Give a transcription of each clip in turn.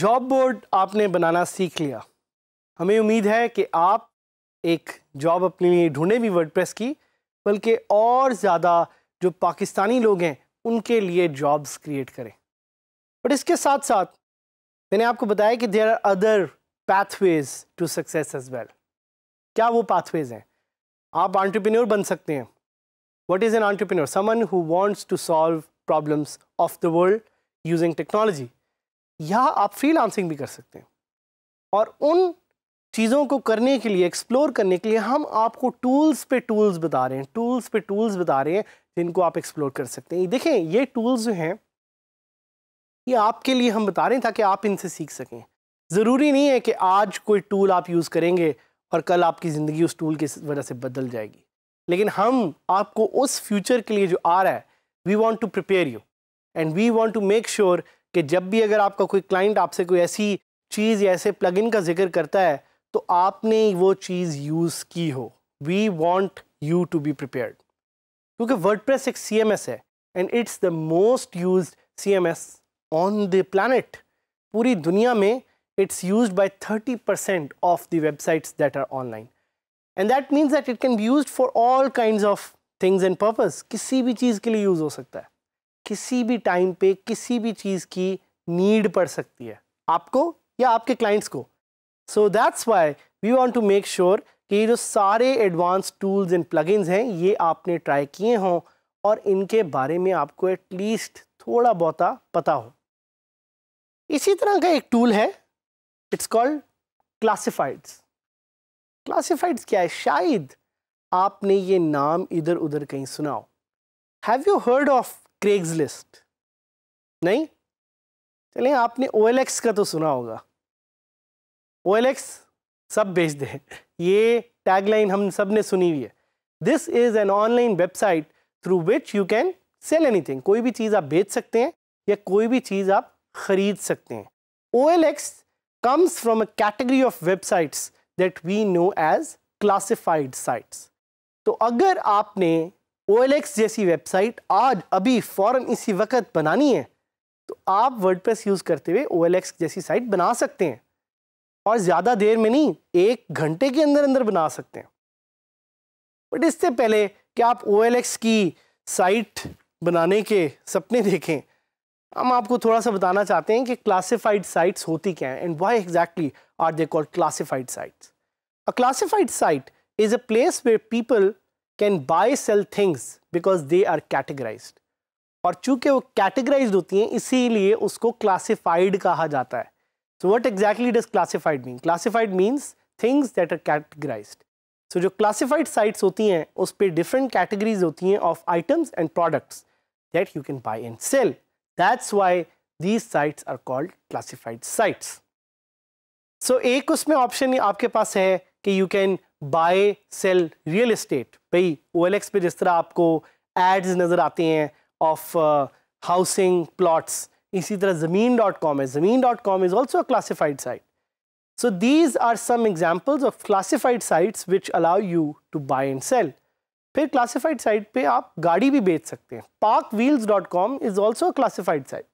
Job board आपने बनाना सीख लिया हमें उम्मीद है कि आप एक जॉब अपने लिए ढूंढें भी वर्डप्रेस की बल्कि और ज़्यादा जो पाकिस्तानी लोग हैं उनके लिए जॉब्स क्रिएट करें बट इसके साथ साथ मैंने आपको बताया कि there are other pathways to success as well क्या वो पाथवेज हैं आप आंट्रप्रेन्योर बन सकते हैं what is an entrepreneur someone who wants to solve problems of the world using technology या आप फ्री भी कर सकते हैं और उन चीज़ों को करने के लिए एक्सप्लोर करने के लिए हम आपको टूल्स पे टूल्स बता रहे हैं टूल्स पे टूल्स बता रहे हैं जिनको आप एक्सप्लोर कर सकते हैं देखें ये टूल्स जो हैं ये आपके लिए हम बता रहे हैं ताकि आप इनसे सीख सकें ज़रूरी नहीं है कि आज कोई टूल आप यूज़ करेंगे और कल आपकी ज़िंदगी उस टूल की वजह से बदल जाएगी लेकिन हम आपको उस फ्यूचर के लिए जो आ रहा है we want to prepare you and we want to make sure कि जब भी अगर आपका कोई क्लाइंट आपसे कोई ऐसी चीज़ या ऐसे प्लगइन का जिक्र करता है तो आपने वो चीज़ यूज़ की हो we want you to be prepare क्योंकि वर्ड प्रेस एक सी एम एस है and it's the most use C M S on the planet पूरी दुनिया में it's use by thirty percent of the websites that are online and that means that it can be use for all kind of things and purpose किसी भी चीज़ के लिए use हो सकता है किसी भी टाइम पे किसी भी चीज़ की नीड पड़ सकती है आपको या आपके क्लाइंट्स को so that's why we want to make sure कि ये जो सारे एडवांस टूल्स एंड प्लगइन्स हैं ये आपने ट्राई किए हों और इनके बारे में आपको एटलीस्ट थोड़ा बहुत पता हो इसी तरह का एक टूल है इट्स कॉल्ड क्लासिफाइड्स क्लासिफाइड्स क्या है शायद आपने ये नाम इधर उधर कहीं सुना हो have you heard of Craigslist नहीं चलें आपने ओ का तो सुना होगा ओ सब बेचते हैं ये टैगलाइन हम सब ने सुनी हुई है this is an online website through which you can sell anything कोई भी चीज़ आप बेच सकते हैं या कोई भी चीज़ आप खरीद सकते हैं O L X comes from a category of websites that we know as classified sites तो अगर आपने ओ एल एक्स जैसी वेबसाइट आज अभी फ़ौर इसी वक्त बनानी है तो आप वर्डप्रेस यूज़ करते हुए ओ एल एक्स जैसी साइट बना सकते हैं और ज़्यादा देर में नहीं एक घंटे के अंदर अंदर बना सकते हैं बट इससे पहले कि आप ओ की साइट बनाने के सपने देखें हम आपको थोड़ा सा बताना चाहते हैं कि क्लासिफाइड साइट्स होती क्या हैं and why exactly are they called classified sites a classified site is a place where people can buy sell things because they are categorize और चूंकि वो कैटेगराइज होती हैं इसीलिए उसको क्लासिफाइड कहा जाता है so what exactly does classified mean classified means things that are categorize so जो क्लासीफाइड साइट्स होती हैं उस पर डिफरेंट कैटेगरीज होती हैं of items and products that you can buy and sell that's why these sites are called classified sites so एक उसमें option आपके पास है कि you can buy sell real estate भाई ओ एल एक्स पे जिस तरह आपको एड्स नज़र आते हैं ऑफ हाउसिंग प्लॉट्स इसी तरह ज़मीन डॉट कॉम है Zameen dot com is also classified site so these are some examples of classified sites which allow you to buy and sell फिर क्लासिफाइड साइट पे आप गाड़ी भी बेच सकते हैं PakWheels dot com is also classified site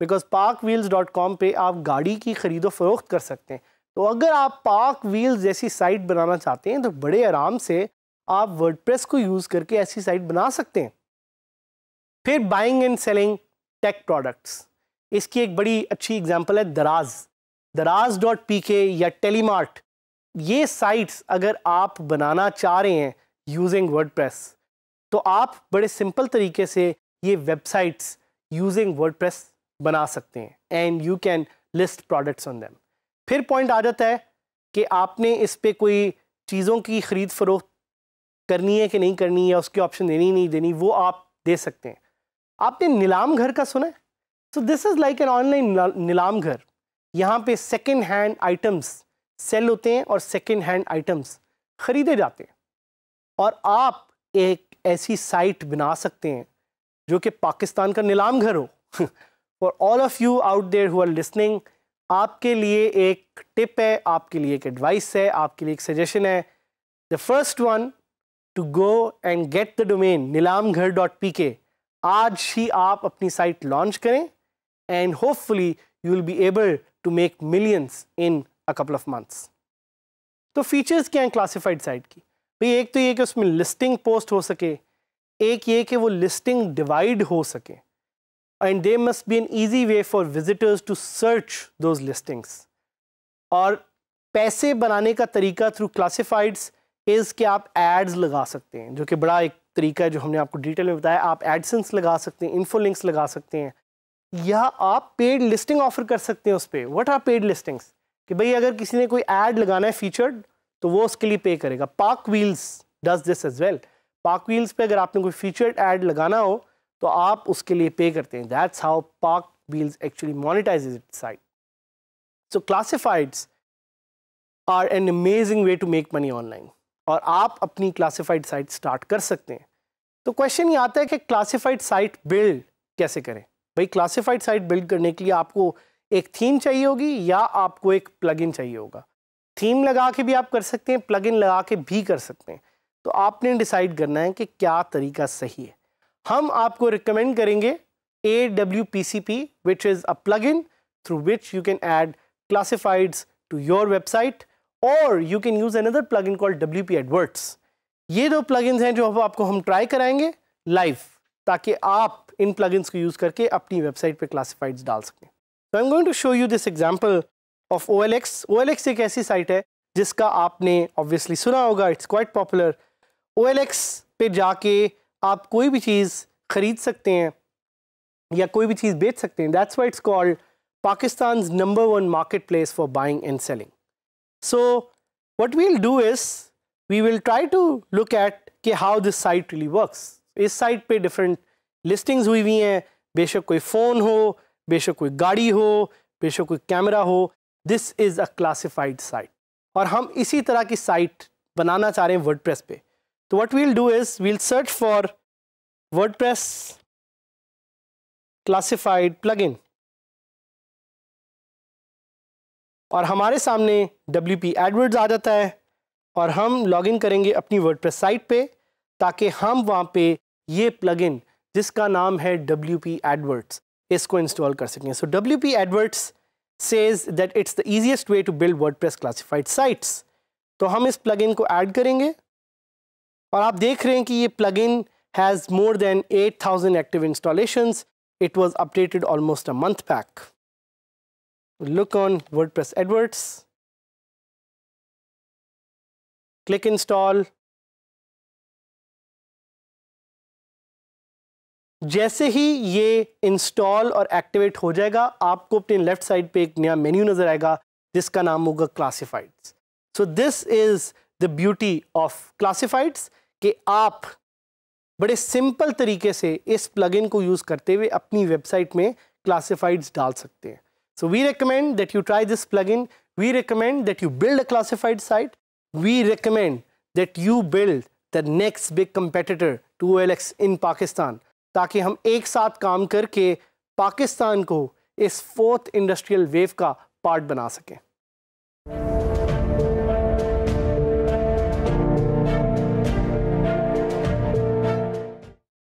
because PakWheels dot com पर आप गाड़ी की ख़रीदो फरोख्त कर सकते हैं तो अगर आप पार्क व्हील्स जैसी साइट बनाना चाहते हैं तो बड़े आराम से आप प्रेस को यूज़ करके ऐसी साइट बना सकते हैं फिर buying and selling tech products इसकी एक बड़ी अच्छी एग्जाम्पल है दराज दराज डॉट पी के या टेलीमार्ट ये साइट्स अगर आप बनाना चाह रहे हैं यूजिंग वर्ड तो आप बड़े सिंपल तरीके से ये वेबसाइट्स यूजिंग वर्ड बना सकते हैं and you can list products on them फिर पॉइंट आ जाता है कि आपने इस पर कोई चीज़ों की ख़रीद फरोख्त करनी है कि नहीं करनी है उसकी ऑप्शन देनी नहीं देनी वो आप दे सकते हैं आपने नीलाम घर का सुना है so this is like an online नीलाम घर यहाँ पे सेकेंड हैंड आइटम्स सेल होते हैं और सेकेंड हैंड आइटम्स ख़रीदे जाते हैं और आप एक ऐसी साइट बना सकते हैं जो कि पाकिस्तान का नीलाम घर हो for all of you out there who are listening आपके लिए एक टिप है आपके लिए एक एडवाइस है आपके लिए एक सजेशन है the first one to go and get the domain Neelam Ghar dot P K आज ही आप अपनी साइट लॉन्च करें and hopefully you will be able to make millions in a couple of months. तो फीचर्स क्या हैं क्लासिफाइड साइट की भाई एक तो ये कि उसमें लिस्टिंग पोस्ट हो सके एक ये कि वो लिस्टिंग डिवाइड हो सके and they must be an easy way for visitors to search those listings और पैसे बनाने का तरीका थ्रू क्लासिफाइड्स इज़ कि आप एड्स लगा सकते हैं जो कि बड़ा एक तरीका है जो हमने आपको डिटेल में बताया आप एडसेंस लगा सकते हैं इन्फो लिंक्स लगा सकते हैं या आप पेड लिस्टिंग ऑफर कर सकते हैं उस पर वट आर पेड लिस्टिंग्स कि भाई अगर किसी ने कोई ऐड लगाना है फीचर्ड तो वो उसके लिए पे करेगा PakWheels does this as well PakWheels पे अगर आपने कोई फीचर्ड ऐड लगाना हो तो आप उसके लिए पे करते हैं that's how PakWheels actually monetize it site so classifieds are an amazing way to make money online और आप अपनी क्लासीफाइड साइट स्टार्ट कर सकते हैं तो क्वेश्चन ये आता है कि क्लासीफाइड साइट बिल्ड कैसे करें भाई क्लासिफाइड साइट बिल्ड करने के लिए आपको एक थीम चाहिए होगी या आपको एक प्लगइन चाहिए होगा थीम लगा के भी आप कर सकते हैं प्लगइन लगा के भी कर सकते हैं तो आपने डिसाइड करना है कि क्या तरीका सही है हम आपको रिकमेंड करेंगे A W P C P which is a plugin through which you can add your website और you can use another plugin call W P adverts ये दो प्लग हैं जो आपको हम ट्राई कराएंगे लाइव ताकि आप इन प्लगइन्स को यूज़ करके अपनी वेबसाइट पे क्लासिफाइड्स डाल सकें तो I am going to show you this example of O L X O L X एक ऐसी साइट है जिसका आपने ऑब्वियसली सुना होगा it's quite popular O L X पे जाके आप कोई भी चीज़ ख़रीद सकते हैं या कोई भी चीज़ बेच सकते हैं that's why it's called Pakistan number one marketplace for buying and selling so what we'll do is we will try to look at okay, how this site really works. इस साइट पे डिफरेंट लिस्टिंग्स हुई हुई हैं बेशक कोई phone हो बेशक कोई गाड़ी हो बेशक कोई कैमरा हो this is a classified site और हम इसी तरह की साइट बनाना चाह रहे हैं वर्ड पे तो what we'll do is we'll search for word classified plug और हमारे सामने डब्ल्यू पी आ जाता है और हम लॉगिन करेंगे अपनी वर्ड साइट पे ताकि हम वहाँ पे ये प्लगइन जिसका नाम है डब्ल्यू पी एडवर्ट्स इसको इंस्टॉल कर सकें so W P adverts says that it's the easiest way to build WordPress classified sites तो हम इस प्लग को ऐड करेंगे और आप देख रहे हैं कि ये इन has more than 8,000 active it was updated almost a month back look on WordPress adverts click install जैसे ही ये इंस्टॉल और एक्टिवेट हो जाएगा आपको अपने लेफ्ट साइड पे एक नया मेन्यू नज़र आएगा जिसका नाम होगा classifieds so this is the beauty of classifieds कि आप बड़े सिंपल तरीके से इस प्लगइन को यूज़ करते हुए अपनी वेबसाइट में क्लासीफाइड्स डाल सकते हैं so we recommend that you try this in we recommend that you build a classified site we recommend that you build the next big competitor to OLX in Pakistan ताकि हम एक साथ काम करके पाकिस्तान को इस फोर्थ इंडस्ट्रियल वेव का part बना सकें